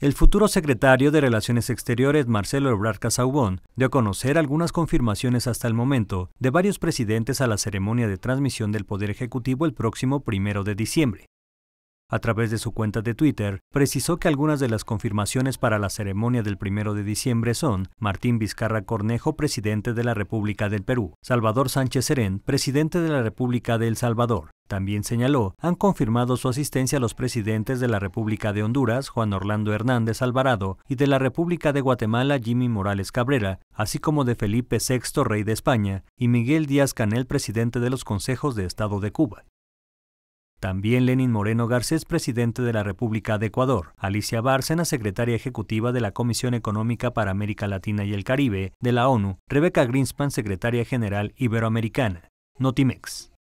El futuro secretario de Relaciones Exteriores, Marcelo Ebrard Casaubón, dio a conocer algunas confirmaciones hasta el momento de varios presidentes a la ceremonia de transmisión del Poder Ejecutivo el próximo primero de diciembre. A través de su cuenta de Twitter, precisó que algunas de las confirmaciones para la ceremonia del 1 de diciembre son Martín Vizcarra Cornejo, presidente de la República del Perú, Salvador Sánchez Serén, presidente de la República de El Salvador, también señaló, han confirmado su asistencia los presidentes de la República de Honduras, Juan Orlando Hernández Alvarado, y de la República de Guatemala, Jimmy Morales Cabrera, así como de Felipe VI, rey de España, y Miguel Díaz Canel, presidente de los consejos de Estado de Cuba. También Lenin Moreno Garcés, presidente de la República de Ecuador, Alicia Bárcena, secretaria ejecutiva de la Comisión Económica para América Latina y el Caribe de la ONU, Rebeca Greenspan, secretaria general iberoamericana. Notimex.